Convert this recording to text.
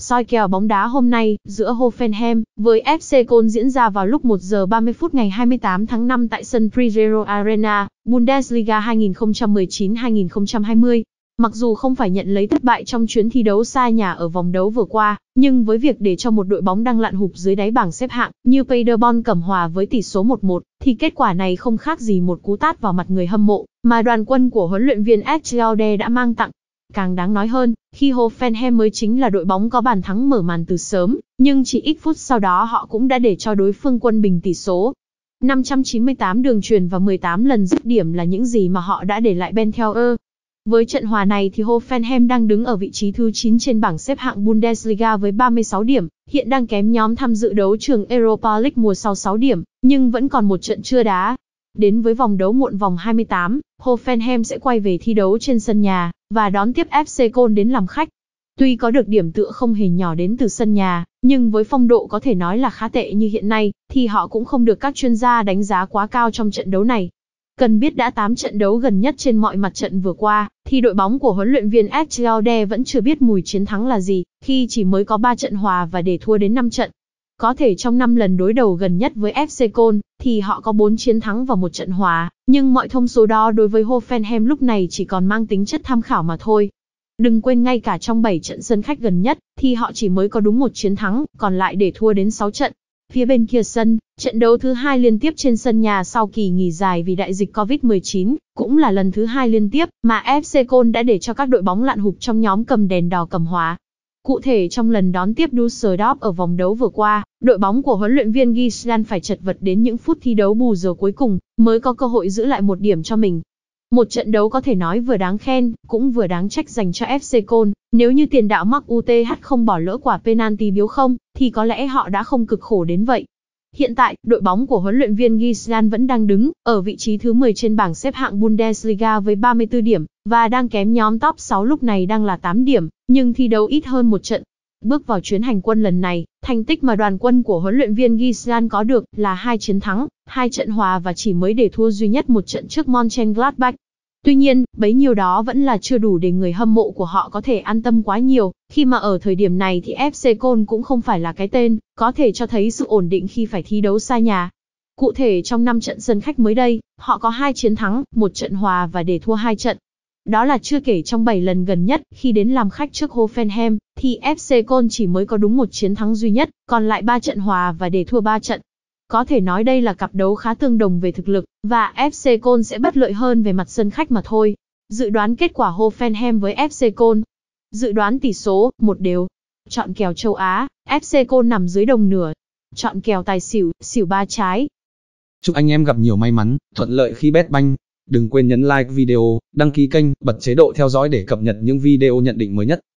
Soi kèo bóng đá hôm nay, giữa Hoffenheim với FC Köln diễn ra vào lúc 1 giờ 30 phút ngày 28 tháng 5 tại sân Prizero Arena, Bundesliga 2019-2020. Mặc dù không phải nhận lấy thất bại trong chuyến thi đấu xa nhà ở vòng đấu vừa qua, nhưng với việc để cho một đội bóng đang lặn hụp dưới đáy bảng xếp hạng như Paderborn cầm hòa với tỷ số 1-1, thì kết quả này không khác gì một cú tát vào mặt người hâm mộ, mà đoàn quân của huấn luyện viên Eschaude đã mang tặng Càng đáng nói hơn, khi Hoffenheim mới chính là đội bóng có bàn thắng mở màn từ sớm, nhưng chỉ ít phút sau đó họ cũng đã để cho đối phương quân bình tỷ số. 598 đường truyền và 18 lần dứt điểm là những gì mà họ đã để lại Ben Theo với trận hòa này thì Hoffenheim đang đứng ở vị trí thứ 9 trên bảng xếp hạng Bundesliga với 36 điểm, hiện đang kém nhóm tham dự đấu trường Europa League mùa sau 6 điểm, nhưng vẫn còn một trận chưa đá. Đến với vòng đấu muộn vòng 28, Hoffenheim sẽ quay về thi đấu trên sân nhà, và đón tiếp FC Köln đến làm khách. Tuy có được điểm tựa không hề nhỏ đến từ sân nhà, nhưng với phong độ có thể nói là khá tệ như hiện nay, thì họ cũng không được các chuyên gia đánh giá quá cao trong trận đấu này. Cần biết đã 8 trận đấu gần nhất trên mọi mặt trận vừa qua, thì đội bóng của huấn luyện viên Estraude vẫn chưa biết mùi chiến thắng là gì, khi chỉ mới có 3 trận hòa và để thua đến 5 trận. Có thể trong 5 lần đối đầu gần nhất với FC Köln thì họ có 4 chiến thắng và một trận hòa, nhưng mọi thông số đó đối với Hoffenheim lúc này chỉ còn mang tính chất tham khảo mà thôi. Đừng quên ngay cả trong 7 trận sân khách gần nhất, thì họ chỉ mới có đúng một chiến thắng, còn lại để thua đến 6 trận. Phía bên kia sân, trận đấu thứ hai liên tiếp trên sân nhà sau kỳ nghỉ dài vì đại dịch Covid-19, cũng là lần thứ hai liên tiếp mà FC Köln đã để cho các đội bóng lạn hụp trong nhóm cầm đèn đỏ cầm hóa. Cụ thể trong lần đón tiếp Dusseldorf ở vòng đấu vừa qua, đội bóng của huấn luyện viên Gislan phải chật vật đến những phút thi đấu bù giờ cuối cùng mới có cơ hội giữ lại một điểm cho mình. Một trận đấu có thể nói vừa đáng khen, cũng vừa đáng trách dành cho FC Cologne, nếu như tiền đạo Mark UTH không bỏ lỡ quả penalty biếu không, thì có lẽ họ đã không cực khổ đến vậy. Hiện tại, đội bóng của huấn luyện viên Gislan vẫn đang đứng ở vị trí thứ 10 trên bảng xếp hạng Bundesliga với 34 điểm, và đang kém nhóm top 6 lúc này đang là 8 điểm, nhưng thi đấu ít hơn một trận, Bước vào chuyến hành quân lần này, thành tích mà đoàn quân của huấn luyện viên Gislan có được là hai chiến thắng, hai trận hòa và chỉ mới để thua duy nhất một trận trước Mönchengladbach. Tuy nhiên, bấy nhiêu đó vẫn là chưa đủ để người hâm mộ của họ có thể an tâm quá nhiều, khi mà ở thời điểm này thì FC Köln cũng không phải là cái tên, có thể cho thấy sự ổn định khi phải thi đấu xa nhà. Cụ thể trong 5 trận sân khách mới đây, họ có 2 chiến thắng, 1 trận hòa và để thua 2 trận. Đó là chưa kể trong 7 lần gần nhất khi đến làm khách trước Hoffenheim, thì FC Côn chỉ mới có đúng một chiến thắng duy nhất, còn lại 3 trận hòa và để thua 3 trận. Có thể nói đây là cặp đấu khá tương đồng về thực lực, và FC Côn sẽ bất lợi hơn về mặt sân khách mà thôi. Dự đoán kết quả Hoffenheim với FC Côn. Dự đoán tỷ số, một đều. Chọn kèo châu Á, FC Côn nằm dưới đồng nửa. Chọn kèo tài xỉu, xỉu ba trái. Chúc anh em gặp nhiều may mắn, thuận lợi khi bet banh. Đừng quên nhấn like video, đăng ký kênh, bật chế độ theo dõi để cập nhật những video nhận định mới nhất.